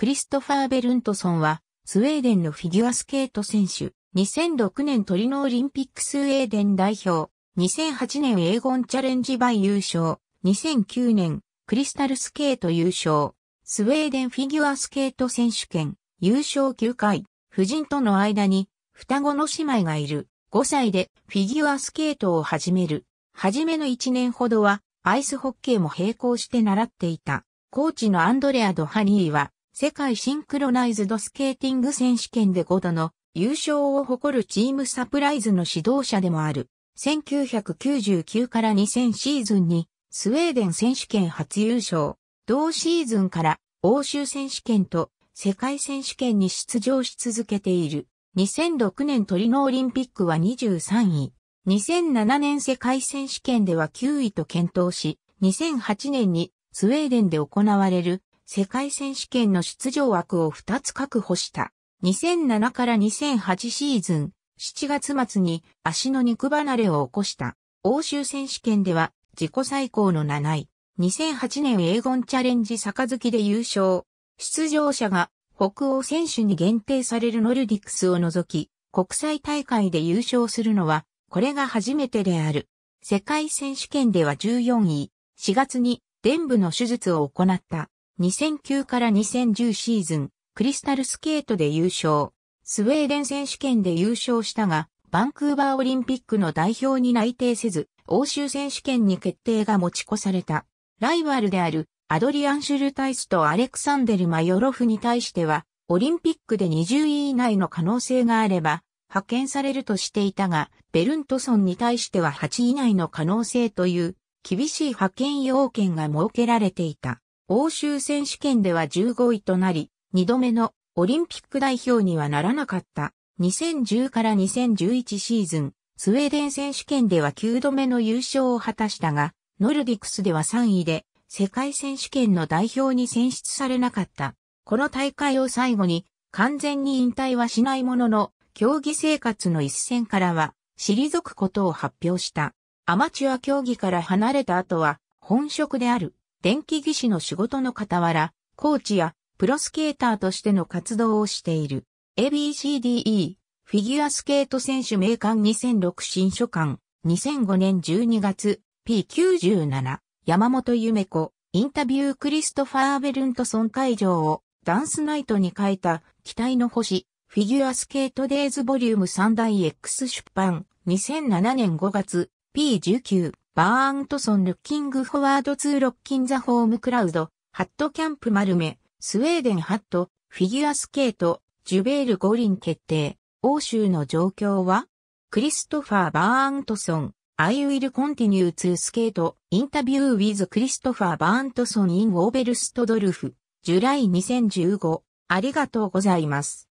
クリストファー・ベルントソンは、スウェーデンのフィギュアスケート選手、2006年トリノオリンピックスウェーデン代表、2008年エーゴンチャレンジバイ優勝、2009年クリスタルスケート優勝、スウェーデンフィギュアスケート選手権優勝9回、夫人との間に双子の姉妹がいる。5歳でフィギュアスケートを始める。初めの1年ほどはアイスホッケーも並行して習っていた。コーチのアンドレア・ドハニーは世界シンクロナイズドスケーティング選手権で5度の優勝を誇るチームサプライズの指導者でもある。1999から2000シーズンにスウェーデン選手権初優勝。同シーズンから欧州選手権と世界選手権に出場し続けている。2006年トリノオリンピックは23位。2007年世界選手権では9位と検討し、2008年にスウェーデンで行われる世界選手権の出場枠を2つ確保した。2007から2008シーズン、7月末に足の肉離れを起こした。欧州選手権では自己最高の7位。2008年英語チャレンジ杯で優勝。出場者が北欧選手に限定されるノルディクスを除き、国際大会で優勝するのは、これが初めてである。世界選手権では14位、4月に、伝部の手術を行った。2009から2010シーズン、クリスタルスケートで優勝。スウェーデン選手権で優勝したが、バンクーバーオリンピックの代表に内定せず、欧州選手権に決定が持ち越された。ライバルであるアドリアン・シュルタイスとアレクサンデル・マヨロフに対しては、オリンピックで20位以内の可能性があれば、派遣されるとしていたが、ベルントソンに対しては8位以内の可能性という、厳しい派遣要件が設けられていた。欧州選手権では15位となり、2度目のオリンピック代表にはならなかった。2010から2011シーズン、スウェーデン選手権では9度目の優勝を果たしたが、ノルディクスでは3位で、世界選手権の代表に選出されなかった。この大会を最後に、完全に引退はしないものの、競技生活の一戦からは、退くことを発表した。アマチュア競技から離れた後は、本職である電気技師の仕事の傍ら、コーチやプロスケーターとしての活動をしている。ABCDE、フィギュアスケート選手名鑑2006新書館、2005年12月、P97、山本夢子、インタビュークリストファー・ベルントソン会場をダンスナイトに変えた期待の星、フィギュアスケートデイズボリューム3大 X 出版、2007年5月、P19、バーントソン・ルッキング・フォワード・ツー・ロッキン・ザ・ホーム・クラウド、ハット・キャンプ・マルメ、スウェーデン・ハット、フィギュアスケート、ジュベール・五輪決定、欧州の状況はクリストファー・バーントソン、アイ・ウィル・コンティニュー・ツー・スケート、インタビュー・ウィズ・クリストファー・バーントソンイン・オーベルストドルフ、ジュライ2015、ありがとうございます。